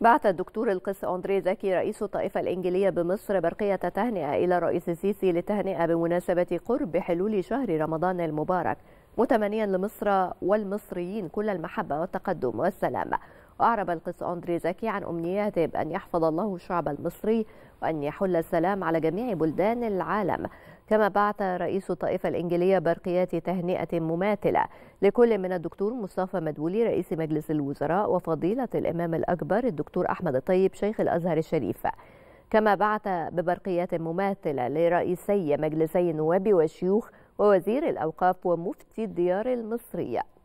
بعث الدكتور القس أندري زكي رئيس الطائفة الإنجيلية بمصر برقية تهنئة إلى الرئيس السيسي للتهنئة بمناسبة قرب حلول شهر رمضان المبارك متمنيا لمصر والمصريين كل المحبة والتقدم والسلام وأعرب القس أندري زكي عن أمنياته بأن يحفظ الله الشعب المصري وأن يحل السلام على جميع بلدان العالم كما بعث رئيس الطائفة الإنجيلية برقيات تهنئة مماثلة لكل من الدكتور مصطفى مدبولي رئيس مجلس الوزراء وفضيلة الإمام الأكبر الدكتور أحمد الطيب شيخ الأزهر الشريف كما بعث ببرقيات مماثلة لرئيسي مجلسي النواب والشيوخ ووزير الأوقاف ومفتي الديار المصرية